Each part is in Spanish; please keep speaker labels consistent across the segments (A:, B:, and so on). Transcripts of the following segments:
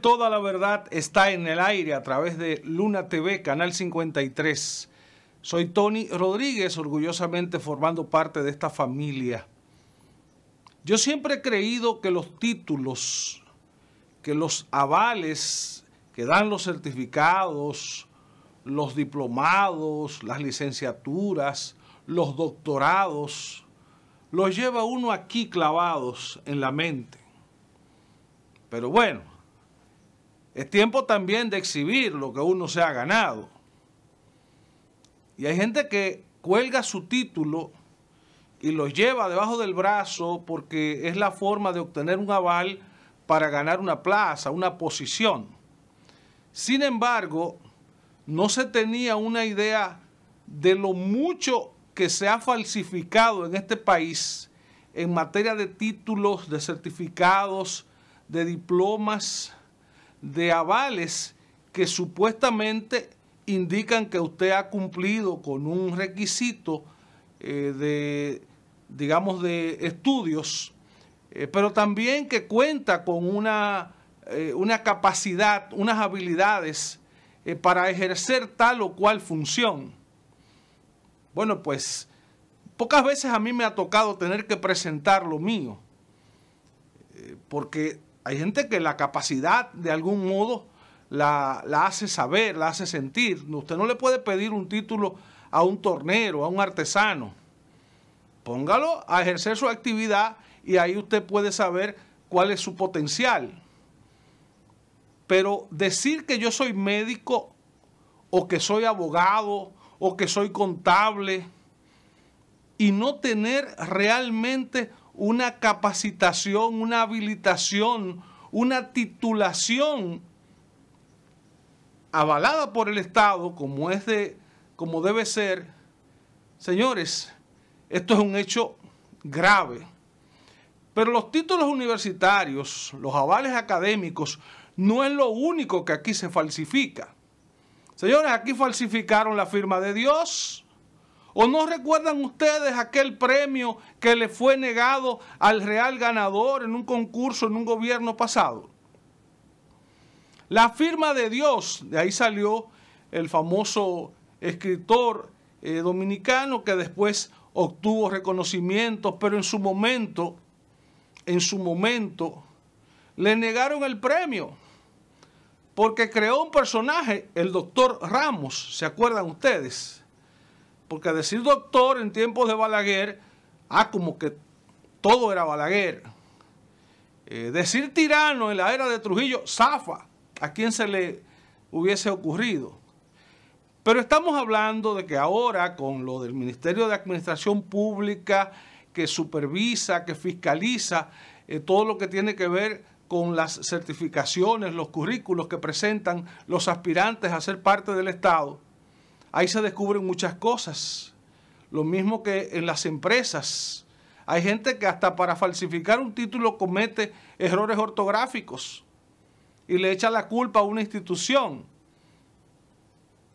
A: Toda la verdad está en el aire a través de Luna TV, Canal 53. Soy Tony Rodríguez, orgullosamente formando parte de esta familia. Yo siempre he creído que los títulos, que los avales que dan los certificados, los diplomados, las licenciaturas, los doctorados, los lleva uno aquí clavados en la mente. Pero bueno, es tiempo también de exhibir lo que uno se ha ganado. Y hay gente que cuelga su título y lo lleva debajo del brazo porque es la forma de obtener un aval para ganar una plaza, una posición. Sin embargo, no se tenía una idea de lo mucho que se ha falsificado en este país en materia de títulos, de certificados, de diplomas, de avales que supuestamente indican que usted ha cumplido con un requisito eh, de, digamos, de estudios, eh, pero también que cuenta con una, eh, una capacidad, unas habilidades para ejercer tal o cual función. Bueno, pues pocas veces a mí me ha tocado tener que presentar lo mío, porque hay gente que la capacidad de algún modo la, la, hace saber, la hace sentir. Usted no le puede pedir un título a un tornero, a un artesano. Póngalo a ejercer su actividad y ahí usted puede saber cuál es su potencial. Pero decir que yo soy médico o que soy abogado o que soy contable y no tener realmente una capacitación, una habilitación, una titulación avalada por el Estado, como es de, como debe ser, señores, esto es un hecho grave. Pero los títulos universitarios, los avales académicos, no es lo único que aquí se falsifica. Señores, aquí falsificaron la firma de Dios, ¿O no recuerdan ustedes aquel premio que le fue negado al real ganador en un concurso en un gobierno pasado? La firma de Dios, de ahí salió el famoso escritor eh, dominicano que después obtuvo reconocimientos, pero en su momento, en su momento, le negaron el premio porque creó un personaje, el doctor Ramos, ¿se acuerdan ustedes? Porque decir doctor en tiempos de Balaguer, ah, como que todo era Balaguer. Eh, decir tirano en la era de Trujillo, zafa, a quien se le hubiese ocurrido. Pero estamos hablando de que ahora con lo del Ministerio de Administración Pública, que supervisa, que fiscaliza eh, todo lo que tiene que ver con las certificaciones, los currículos que presentan los aspirantes a ser parte del Estado, Ahí se descubren muchas cosas. Lo mismo que en las empresas. Hay gente que hasta para falsificar un título comete errores ortográficos y le echa la culpa a una institución.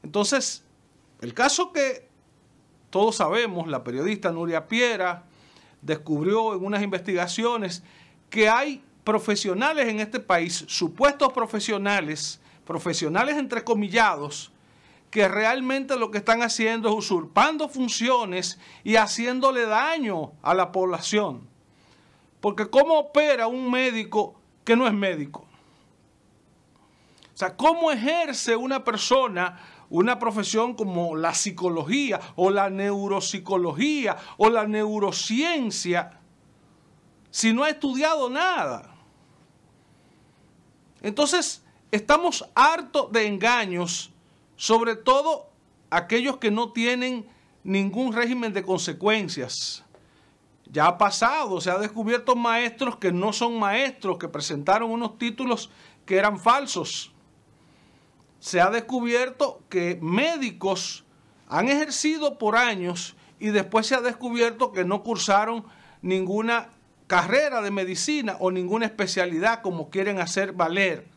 A: Entonces, el caso que todos sabemos, la periodista Nuria Piera descubrió en unas investigaciones que hay profesionales en este país, supuestos profesionales, profesionales entrecomillados, que realmente lo que están haciendo es usurpando funciones y haciéndole daño a la población. Porque ¿cómo opera un médico que no es médico? O sea, ¿cómo ejerce una persona una profesión como la psicología o la neuropsicología o la neurociencia si no ha estudiado nada? Entonces, estamos hartos de engaños sobre todo aquellos que no tienen ningún régimen de consecuencias. Ya ha pasado, se ha descubierto maestros que no son maestros, que presentaron unos títulos que eran falsos. Se ha descubierto que médicos han ejercido por años y después se ha descubierto que no cursaron ninguna carrera de medicina o ninguna especialidad como quieren hacer valer.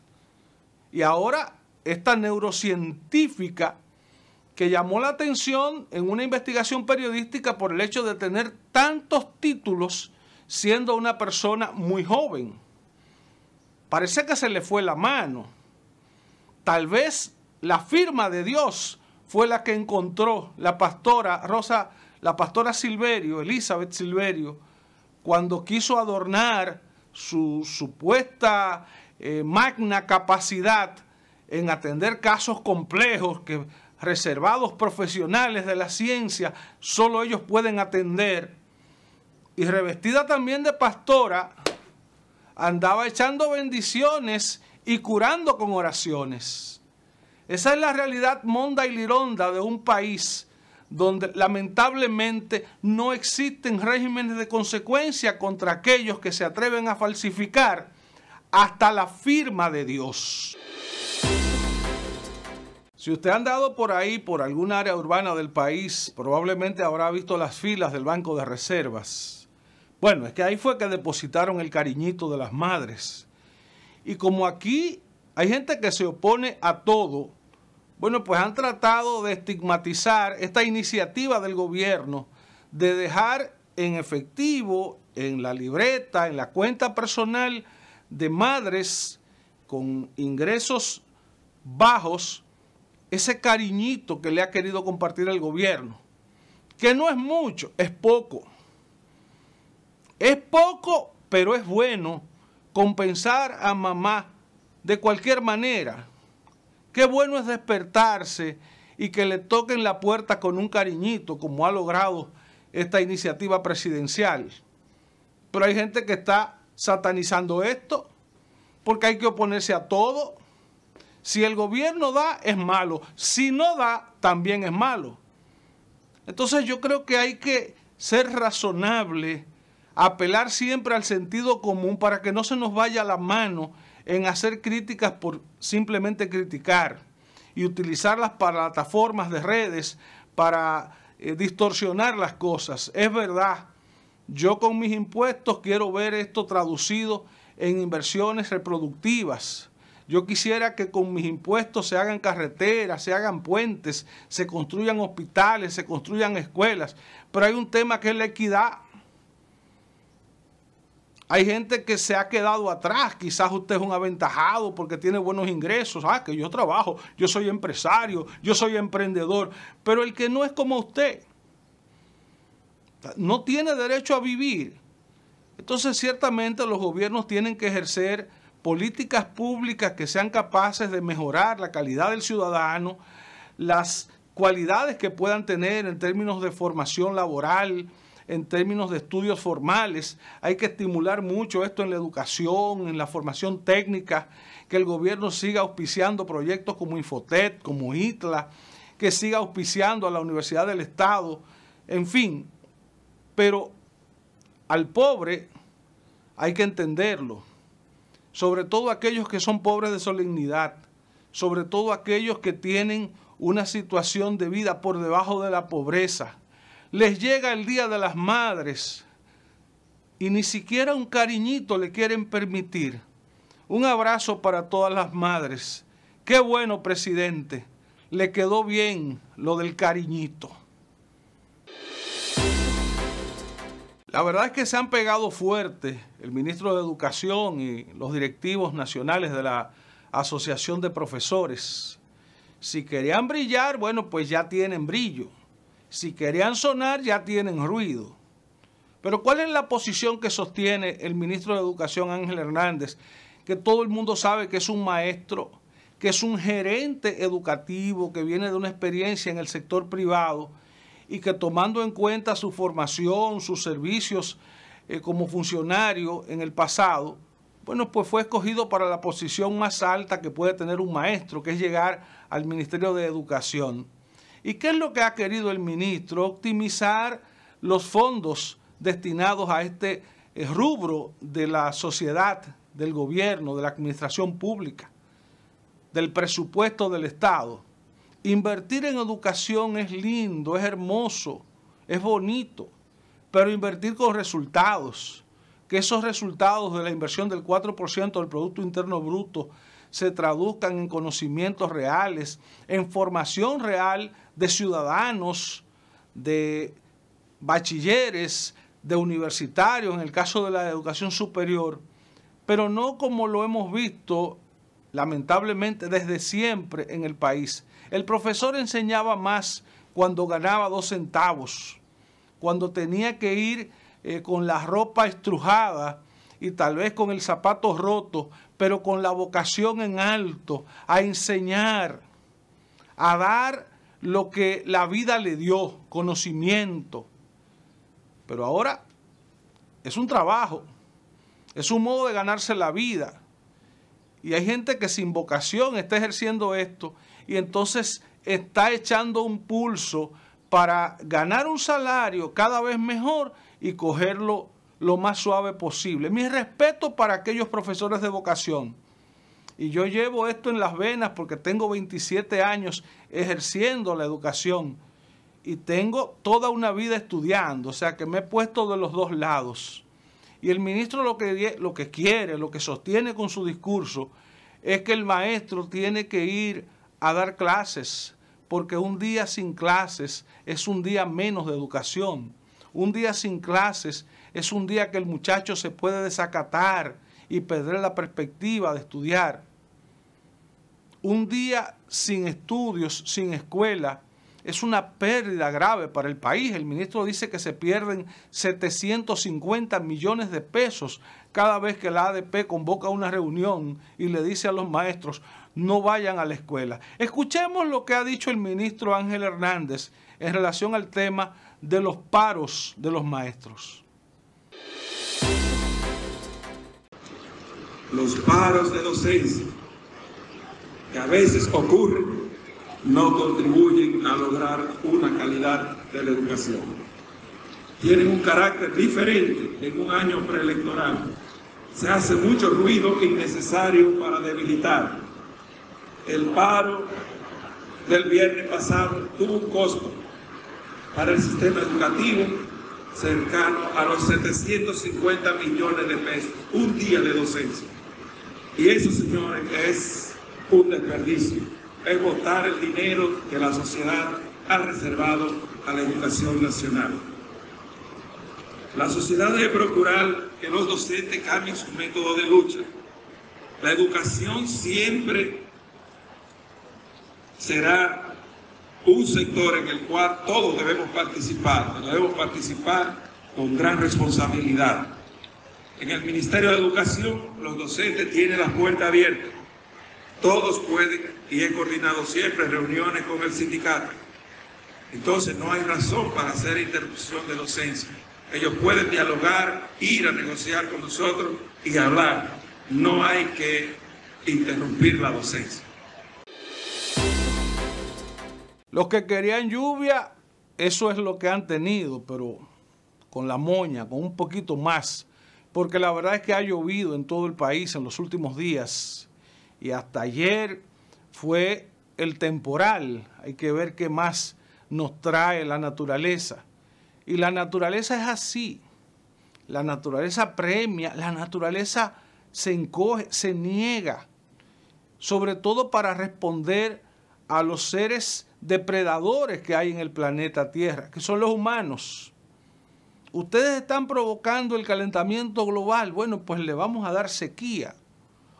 A: Y ahora esta neurocientífica que llamó la atención en una investigación periodística por el hecho de tener tantos títulos siendo una persona muy joven. Parece que se le fue la mano. Tal vez la firma de Dios fue la que encontró la pastora Rosa, la pastora Silverio, Elizabeth Silverio, cuando quiso adornar su supuesta eh, magna capacidad en atender casos complejos que reservados profesionales de la ciencia solo ellos pueden atender. Y revestida también de pastora, andaba echando bendiciones y curando con oraciones. Esa es la realidad monda y lironda de un país donde lamentablemente no existen regímenes de consecuencia contra aquellos que se atreven a falsificar hasta la firma de Dios. Si usted ha andado por ahí, por algún área urbana del país, probablemente habrá visto las filas del Banco de Reservas. Bueno, es que ahí fue que depositaron el cariñito de las madres. Y como aquí hay gente que se opone a todo, bueno, pues han tratado de estigmatizar esta iniciativa del gobierno de dejar en efectivo, en la libreta, en la cuenta personal de madres con ingresos bajos, ese cariñito que le ha querido compartir el gobierno, que no es mucho, es poco. Es poco, pero es bueno compensar a mamá de cualquier manera. Qué bueno es despertarse y que le toquen la puerta con un cariñito, como ha logrado esta iniciativa presidencial. Pero hay gente que está satanizando esto porque hay que oponerse a todo. Si el gobierno da, es malo. Si no da, también es malo. Entonces yo creo que hay que ser razonable, apelar siempre al sentido común para que no se nos vaya la mano en hacer críticas por simplemente criticar y utilizar las plataformas de redes para eh, distorsionar las cosas. Es verdad, yo con mis impuestos quiero ver esto traducido en inversiones reproductivas yo quisiera que con mis impuestos se hagan carreteras, se hagan puentes, se construyan hospitales, se construyan escuelas. Pero hay un tema que es la equidad. Hay gente que se ha quedado atrás. Quizás usted es un aventajado porque tiene buenos ingresos. Ah, que yo trabajo, yo soy empresario, yo soy emprendedor. Pero el que no es como usted no tiene derecho a vivir. Entonces, ciertamente los gobiernos tienen que ejercer políticas públicas que sean capaces de mejorar la calidad del ciudadano, las cualidades que puedan tener en términos de formación laboral, en términos de estudios formales. Hay que estimular mucho esto en la educación, en la formación técnica, que el gobierno siga auspiciando proyectos como Infotet, como ITLA, que siga auspiciando a la Universidad del Estado, en fin. Pero al pobre hay que entenderlo sobre todo aquellos que son pobres de solemnidad, sobre todo aquellos que tienen una situación de vida por debajo de la pobreza. Les llega el Día de las Madres y ni siquiera un cariñito le quieren permitir. Un abrazo para todas las madres. Qué bueno, presidente. Le quedó bien lo del cariñito. La verdad es que se han pegado fuerte el ministro de Educación y los directivos nacionales de la Asociación de Profesores. Si querían brillar, bueno, pues ya tienen brillo. Si querían sonar, ya tienen ruido. Pero ¿cuál es la posición que sostiene el ministro de Educación Ángel Hernández? Que todo el mundo sabe que es un maestro, que es un gerente educativo, que viene de una experiencia en el sector privado y que tomando en cuenta su formación, sus servicios eh, como funcionario en el pasado, bueno, pues fue escogido para la posición más alta que puede tener un maestro, que es llegar al Ministerio de Educación. ¿Y qué es lo que ha querido el ministro? Optimizar los fondos destinados a este eh, rubro de la sociedad, del gobierno, de la administración pública, del presupuesto del Estado. Invertir en educación es lindo, es hermoso, es bonito, pero invertir con resultados, que esos resultados de la inversión del 4% del Producto Interno Bruto se traduzcan en conocimientos reales, en formación real de ciudadanos, de bachilleres, de universitarios, en el caso de la educación superior, pero no como lo hemos visto lamentablemente desde siempre en el país, el profesor enseñaba más cuando ganaba dos centavos, cuando tenía que ir eh, con la ropa estrujada y tal vez con el zapato roto, pero con la vocación en alto, a enseñar, a dar lo que la vida le dio, conocimiento. Pero ahora es un trabajo, es un modo de ganarse la vida. Y hay gente que sin vocación está ejerciendo esto y entonces está echando un pulso para ganar un salario cada vez mejor y cogerlo lo más suave posible. Mi respeto para aquellos profesores de vocación. Y yo llevo esto en las venas porque tengo 27 años ejerciendo la educación y tengo toda una vida estudiando, o sea que me he puesto de los dos lados. Y el ministro lo que, lo que quiere, lo que sostiene con su discurso, es que el maestro tiene que ir a dar clases, porque un día sin clases es un día menos de educación. Un día sin clases es un día que el muchacho se puede desacatar y perder la perspectiva de estudiar. Un día sin estudios, sin escuela, es una pérdida grave para el país. El ministro dice que se pierden 750 millones de pesos cada vez que la ADP convoca una reunión y le dice a los maestros, no vayan a la escuela. Escuchemos lo que ha dicho el ministro Ángel Hernández en relación al tema de los paros de los maestros.
B: Los paros de docencia que a veces ocurren no contribuyen a lograr una calidad de la educación. Tienen un carácter diferente en un año preelectoral. Se hace mucho ruido innecesario para debilitar el paro del viernes pasado tuvo un costo para el sistema educativo cercano a los 750 millones de pesos, un día de docencia. Y eso, señores, es un desperdicio, es botar el dinero que la sociedad ha reservado a la educación nacional. La sociedad debe procurar que los docentes cambien su método de lucha. La educación siempre será un sector en el cual todos debemos participar, debemos participar con gran responsabilidad. En el Ministerio de Educación, los docentes tienen la puerta abierta. Todos pueden, y he coordinado siempre reuniones con el sindicato. Entonces no hay razón para hacer interrupción de docencia. Ellos pueden dialogar, ir a negociar con nosotros y hablar. No hay que interrumpir la
A: docencia. Los que querían lluvia, eso es lo que han tenido, pero con la moña, con un poquito más, porque la verdad es que ha llovido en todo el país en los últimos días y hasta ayer fue el temporal. Hay que ver qué más nos trae la naturaleza. Y la naturaleza es así. La naturaleza premia, la naturaleza se encoge, se niega, sobre todo para responder a los seres depredadores que hay en el planeta Tierra, que son los humanos. Ustedes están provocando el calentamiento global. Bueno, pues le vamos a dar sequía.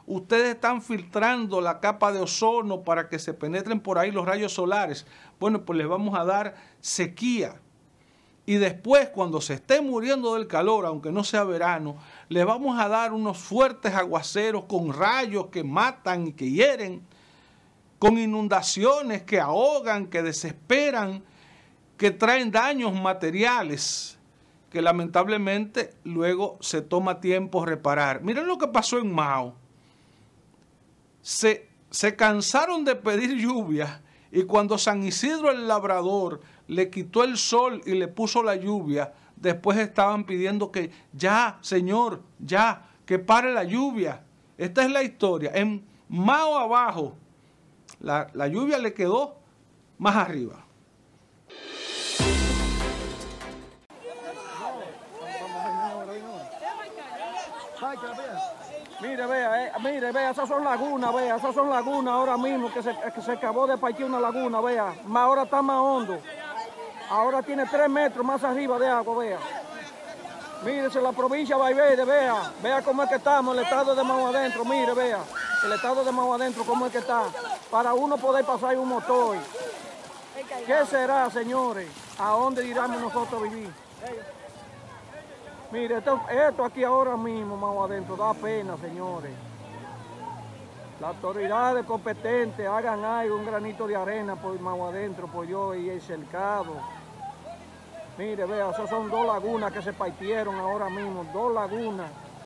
A: Ustedes están filtrando la capa de ozono para que se penetren por ahí los rayos solares. Bueno, pues les vamos a dar sequía. Y después, cuando se esté muriendo del calor, aunque no sea verano, les vamos a dar unos fuertes aguaceros con rayos que matan y que hieren con inundaciones que ahogan, que desesperan, que traen daños materiales que lamentablemente luego se toma tiempo reparar. Miren lo que pasó en Mao. Se, se cansaron de pedir lluvia y cuando San Isidro el labrador le quitó el sol y le puso la lluvia, después estaban pidiendo que ya, Señor, ya, que pare la lluvia. Esta es la historia. En Mao abajo, la, lluvia le quedó más arriba. Mire, vea, eh, mire, vea, esas son lagunas, vea, esas son lagunas ahora mismo, que se, eh, acabó de partir una laguna, vea. ahora está más hondo. Ahora tiene tres metros más arriba de agua, vea. Mírese la provincia de vea. Vea cómo es que estamos, el estado de Mau adentro, mire, vea. El estado de Mau adentro, cómo es que está para uno poder pasar un motor. ¿Qué será, señores? ¿A dónde iremos nosotros vivir? Mire, esto, aquí ahora mismo, más adentro, da pena, señores. Las autoridades competentes hagan algo, un granito de arena por más adentro, por yo y el cercado. Mire, vea, esas son dos lagunas que se partieron ahora mismo, dos lagunas.